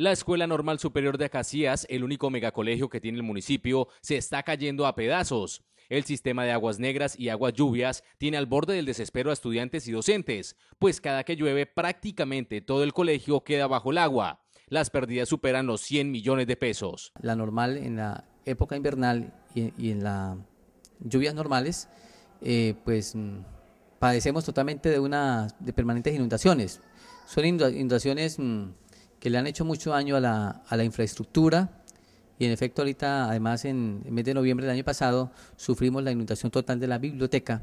La Escuela Normal Superior de Acacias, el único megacolegio que tiene el municipio, se está cayendo a pedazos. El sistema de aguas negras y aguas lluvias tiene al borde del desespero a estudiantes y docentes, pues cada que llueve prácticamente todo el colegio queda bajo el agua. Las pérdidas superan los 100 millones de pesos. La normal en la época invernal y, en las lluvias normales, eh, pues mm, padecemos totalmente de, una, de permanentes inundaciones. Son inundaciones... Mm, que le han hecho mucho daño a la, infraestructura. Y en efecto, ahorita, además, en el mes de noviembre del año pasado, sufrimos la inundación total de la biblioteca,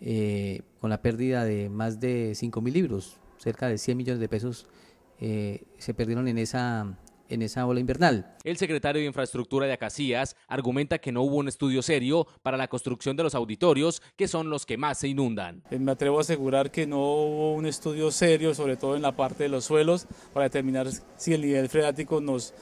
eh, con la pérdida de más de 5.000 libros, cerca de 100 millones de pesos eh, se perdieron en esa en esa ola invernal. El secretario de Infraestructura de Acacías argumenta que no hubo un estudio serio para la construcción de los auditorios, que son los que más se inundan. Eh, me atrevo a asegurar que no hubo un estudio serio, sobre todo en la parte de los suelos, para determinar si el nivel freático nos,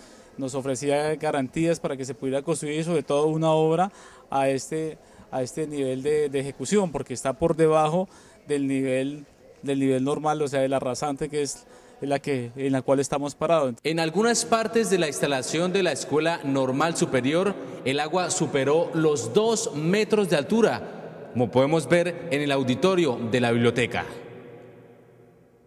ofrecía garantías para que se pudiera construir, sobre todo una obra a este, a este nivel de, ejecución, porque está por debajo del nivel, del nivel normal, o sea, del arrasante que es en la, en cual estamos parados. En algunas partes de la instalación de la Escuela Normal Superior, el agua superó los dos metros de altura, como podemos ver en el auditorio de la biblioteca.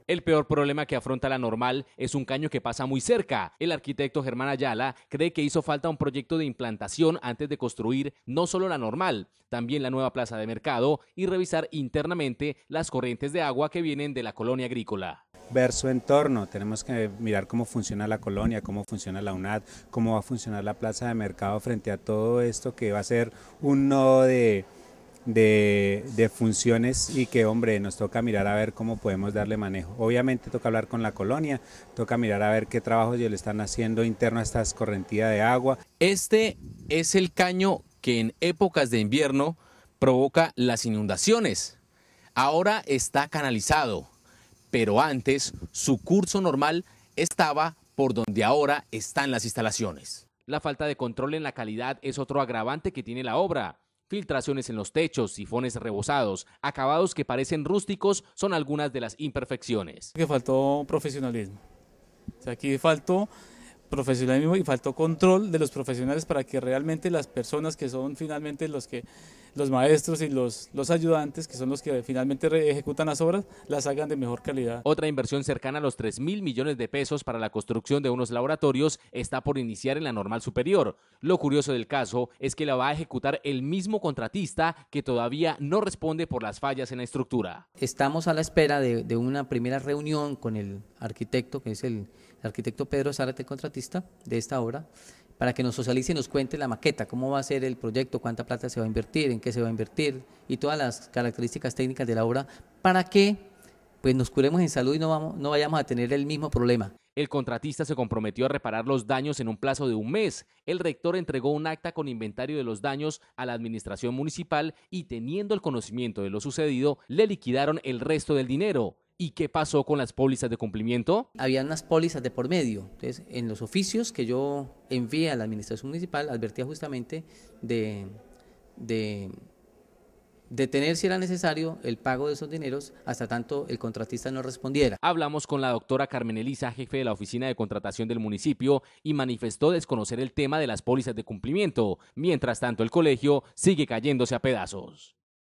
El peor problema que afronta la normal es un caño que pasa muy cerca. El arquitecto Germán Ayala cree que hizo falta un proyecto de implantación antes de construir no solo la normal, también la nueva plaza de mercado y revisar internamente las corrientes de agua que vienen de la colonia agrícola ver su entorno, tenemos que mirar cómo funciona la colonia, cómo funciona la UNAD, cómo va a funcionar la plaza de mercado frente a todo esto que va a ser un nodo de, funciones y que, hombre, nos toca mirar a ver cómo podemos darle manejo. Obviamente toca hablar con la colonia, toca mirar a ver qué trabajos ellos le están haciendo interno a esta escorrentía de agua. Este es el caño que en épocas de invierno provoca las inundaciones. Ahora está canalizado pero antes su curso normal estaba por donde ahora están las instalaciones. La falta de control en la calidad es otro agravante que tiene la obra. Filtraciones en los techos, sifones rebosados, acabados que parecen rústicos son algunas de las imperfecciones. Que faltó profesionalismo. aquí faltó profesionalismo y faltó control de los profesionales para que realmente las personas que son finalmente los que los maestros y los, los ayudantes, que son los que finalmente ejecutan las obras, las hagan de mejor calidad. Otra inversión cercana a los 3 mil millones de pesos para la construcción de unos laboratorios está por iniciar en la normal superior. Lo curioso del caso es que la va a ejecutar el mismo contratista que todavía no responde por las fallas en la estructura. Estamos a la espera de, una primera reunión con el arquitecto, que es el, el arquitecto Pedro Zárate, contratista de esta obra para que nos socialice y nos cuente la maqueta, cómo va a ser el proyecto, cuánta plata se va a invertir, en qué se va a invertir y todas las características técnicas de la obra para que pues nos curemos en salud y no, vamos, no vayamos a tener el mismo problema. El contratista se comprometió a reparar los daños en un plazo de un mes. El rector entregó un acta con inventario de los daños a la administración municipal y teniendo el conocimiento de lo sucedido, le liquidaron el resto del dinero. ¿Y qué pasó con las pólizas de cumplimiento? Habían unas pólizas de por medio. Entonces, en los oficios que yo envié a la administración municipal, advertía justamente de, de, de tener, si era necesario, el pago de esos dineros hasta tanto el contratista no respondiera. Hablamos con la doctora Carmen Elisa, jefe de la Oficina de Contratación del municipio, y manifestó desconocer el tema de las pólizas de cumplimiento. Mientras tanto, el colegio sigue cayéndose a pedazos.